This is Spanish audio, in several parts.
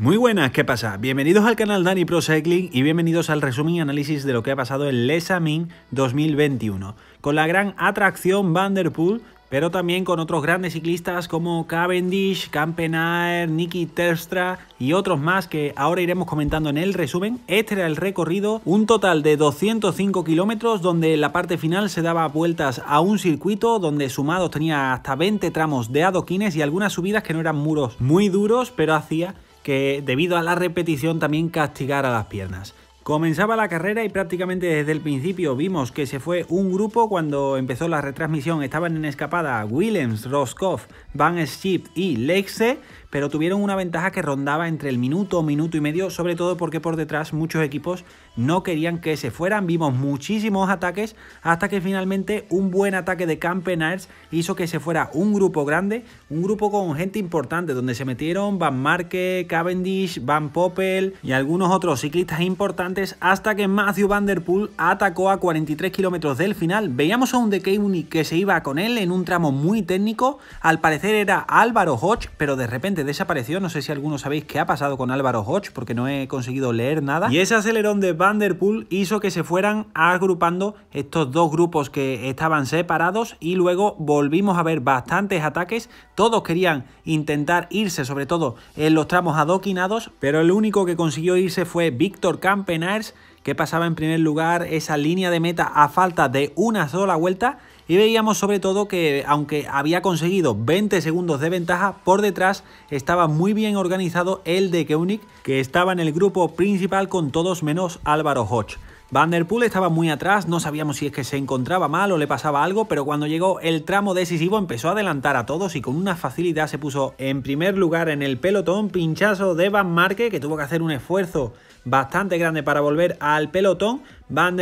Muy buenas, ¿qué pasa? Bienvenidos al canal Dani Pro Cycling y bienvenidos al resumen y análisis de lo que ha pasado en Les Amin 2021, con la gran atracción Vanderpool, pero también con otros grandes ciclistas como Cavendish, Campenaer, Nicky Terstra y otros más que ahora iremos comentando en el resumen. Este era el recorrido, un total de 205 kilómetros donde la parte final se daba vueltas a un circuito donde sumados tenía hasta 20 tramos de adoquines y algunas subidas que no eran muros muy duros, pero hacía que debido a la repetición también castigara las piernas. Comenzaba la carrera y prácticamente desde el principio vimos que se fue un grupo cuando empezó la retransmisión. Estaban en escapada Williams, Roscoff, Van Schip y Lexe, pero tuvieron una ventaja que rondaba entre el minuto, minuto y medio, sobre todo porque por detrás muchos equipos no querían que se fueran. Vimos muchísimos ataques hasta que finalmente un buen ataque de Campenars hizo que se fuera un grupo grande, un grupo con gente importante, donde se metieron Van Marke, Cavendish, Van Poppel y algunos otros ciclistas importantes hasta que Matthew Van Der atacó a 43 kilómetros del final. Veíamos a un De que se iba con él en un tramo muy técnico. Al parecer era Álvaro Hodge, pero de repente desapareció. No sé si algunos sabéis qué ha pasado con Álvaro Hodge porque no he conseguido leer nada. Y ese acelerón de Vanderpool hizo que se fueran agrupando estos dos grupos que estaban separados y luego volvimos a ver bastantes ataques. Todos querían intentar irse, sobre todo en los tramos adoquinados, pero el único que consiguió irse fue Víctor Campenaers, que pasaba en primer lugar esa línea de meta a falta de una sola vuelta y veíamos sobre todo que aunque había conseguido 20 segundos de ventaja, por detrás estaba muy bien organizado el de Keunig, que estaba en el grupo principal con todos menos Álvaro Hodge. Van der Poel estaba muy atrás, no sabíamos si es que se encontraba mal o le pasaba algo, pero cuando llegó el tramo decisivo empezó a adelantar a todos y con una facilidad se puso en primer lugar en el pelotón, pinchazo de Van Marke, que tuvo que hacer un esfuerzo bastante grande para volver al pelotón, Van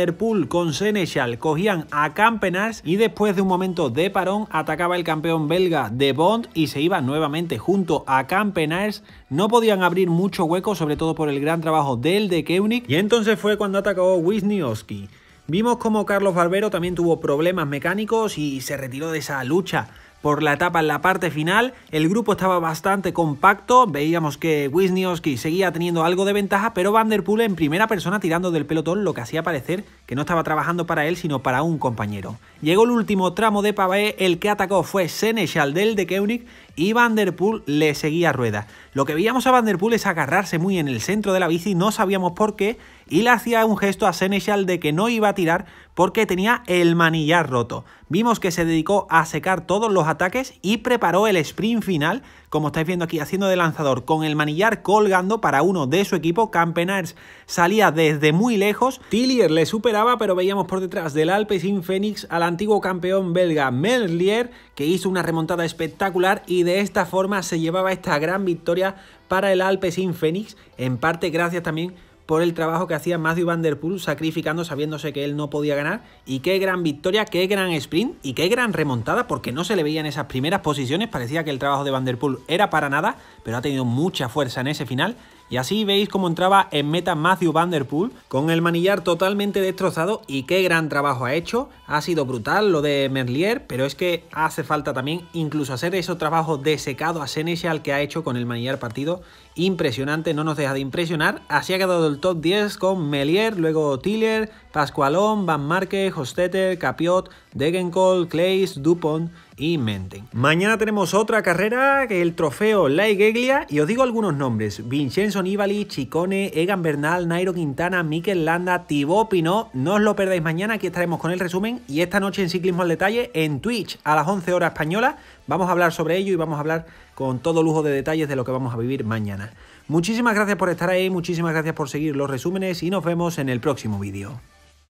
con Senechal cogían a Campenars y después de un momento de parón atacaba el campeón belga de Bond y se iba nuevamente junto a Campenars. No podían abrir mucho hueco, sobre todo por el gran trabajo del de Keunig. Y entonces fue cuando atacó Wisniewski. Vimos como Carlos Barbero también tuvo problemas mecánicos y se retiró de esa lucha por la etapa en la parte final. El grupo estaba bastante compacto, veíamos que Wisniewski seguía teniendo algo de ventaja, pero Van Der Poel en primera persona tirando del pelotón, lo que hacía parecer que no estaba trabajando para él, sino para un compañero. Llegó el último tramo de Pavé, el que atacó fue Seneschal del de Keunig y Van Der Poel le seguía rueda. Lo que veíamos a Van Der Poel es agarrarse muy en el centro de la bici, no sabíamos por qué, y le hacía un gesto a Senechal de que no iba a tirar porque tenía el manillar roto. Vimos que se dedicó a secar todos los ataques y preparó el sprint final, como estáis viendo aquí, haciendo de lanzador con el manillar colgando para uno de su equipo. Campenars salía desde muy lejos, Tillier le superaba, pero veíamos por detrás del Alpecin Fénix al antiguo campeón belga Merlier, que hizo una remontada espectacular y de esta forma se llevaba esta gran victoria para el Alpecin Fénix. en parte gracias también por el trabajo que hacía Matthew Van sacrificando sabiéndose que él no podía ganar. Y qué gran victoria, qué gran sprint y qué gran remontada porque no se le veían esas primeras posiciones. Parecía que el trabajo de Van era para nada, pero ha tenido mucha fuerza en ese final y así veis cómo entraba en meta Matthew Vanderpool con el manillar totalmente destrozado y qué gran trabajo ha hecho. Ha sido brutal lo de Merlier, pero es que hace falta también incluso hacer ese trabajo de secado a al que ha hecho con el manillar partido. Impresionante, no nos deja de impresionar. Así ha quedado el top 10 con Melier, luego Tiller, Pascualón, Van Marque, Hostetter, Capiot, Degenkolb, Clays, Dupont y Menten. Mañana tenemos otra carrera, que el trofeo La y os digo algunos nombres. Vincenzo Nibali, Chicone, Egan Bernal, Nairo Quintana, Mikel Landa, Thibaut Pinot. No os lo perdáis mañana, aquí estaremos con el resumen. Y esta noche en Ciclismo al Detalle, en Twitch, a las 11 horas españolas, vamos a hablar sobre ello y vamos a hablar con todo lujo de detalles de lo que vamos a vivir mañana. Muchísimas gracias por estar ahí, muchísimas gracias por seguir los resúmenes y nos vemos en el próximo vídeo.